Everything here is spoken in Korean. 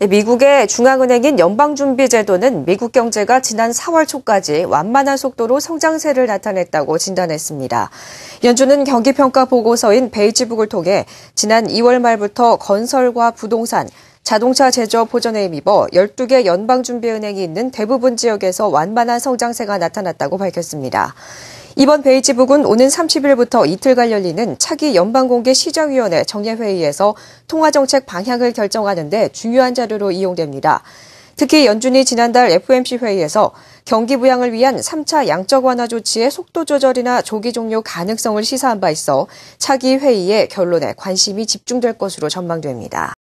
예, 미국의 중앙은행인 연방준비제도는 미국 경제가 지난 4월 초까지 완만한 속도로 성장세를 나타냈다고 진단했습니다. 연준은 경기평가 보고서인 베이지북을 통해 지난 2월 말부터 건설과 부동산, 자동차 제조 보전에 힘입어 12개 연방준비은행이 있는 대부분 지역에서 완만한 성장세가 나타났다고 밝혔습니다. 이번 베이지북은 오는 30일부터 이틀간 열리는 차기 연방공개 시장위원회 정례회의에서 통화정책 방향을 결정하는 데 중요한 자료로 이용됩니다. 특히 연준이 지난달 FOMC 회의에서 경기 부양을 위한 3차 양적 완화 조치의 속도 조절이나 조기 종료 가능성을 시사한 바 있어 차기 회의의 결론에 관심이 집중될 것으로 전망됩니다.